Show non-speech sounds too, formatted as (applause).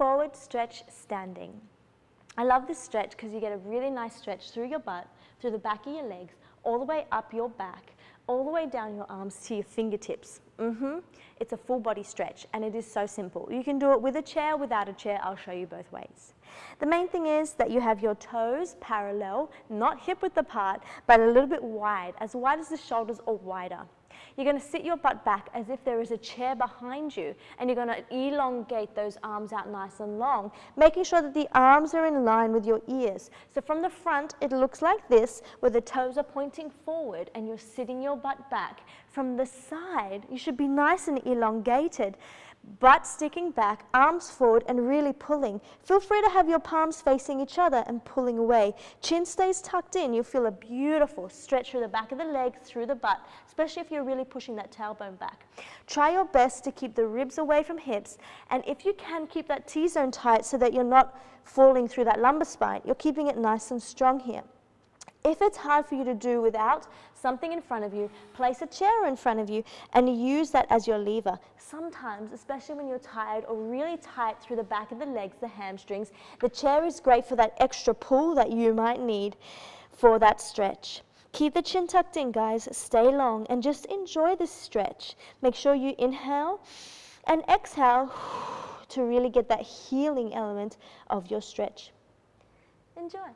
forward stretch standing. I love this stretch because you get a really nice stretch through your butt, through the back of your legs, all the way up your back, all the way down your arms to your fingertips. Mm-hmm. It's a full body stretch and it is so simple. You can do it with a chair, without a chair, I'll show you both ways. The main thing is that you have your toes parallel, not hip width apart, but a little bit wide, as wide as the shoulders or wider. You're going to sit your butt back as if there is a chair behind you and you're going to elongate those arms out nice and long, making sure that the arms are in line with your ears. So from the front, it looks like this where the toes are pointing forward and you're sitting your butt back. From the side, you should be nice and elongated butt sticking back, arms forward and really pulling. Feel free to have your palms facing each other and pulling away. Chin stays tucked in. You'll feel a beautiful stretch through the back of the leg, through the butt, especially if you're really pushing that tailbone back. Try your best to keep the ribs away from hips. And if you can, keep that T-zone tight so that you're not falling through that lumbar spine. You're keeping it nice and strong here. If it's hard for you to do without something in front of you, place a chair in front of you and use that as your lever. Sometimes, especially when you're tired or really tight through the back of the legs, the hamstrings, the chair is great for that extra pull that you might need for that stretch. Keep the chin tucked in, guys. Stay long and just enjoy this stretch. Make sure you inhale and exhale (sighs) to really get that healing element of your stretch. Enjoy.